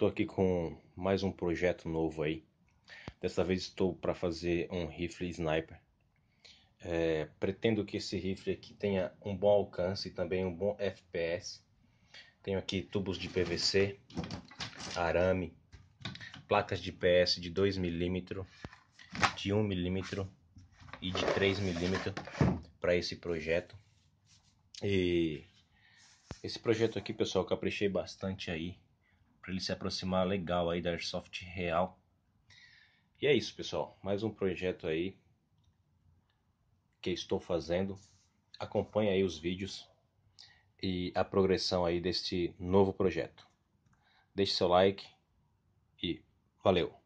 Estou aqui com mais um projeto novo aí. Dessa vez estou para fazer um rifle sniper. É, pretendo que esse rifle aqui tenha um bom alcance e também um bom FPS. Tenho aqui tubos de PVC, arame, placas de PS de 2mm, de 1mm e de 3mm para esse projeto. E esse projeto aqui, pessoal, caprichei bastante aí para ele se aproximar legal aí da Airsoft real. E é isso, pessoal. Mais um projeto aí que estou fazendo. Acompanhe aí os vídeos e a progressão aí deste novo projeto. Deixe seu like e valeu!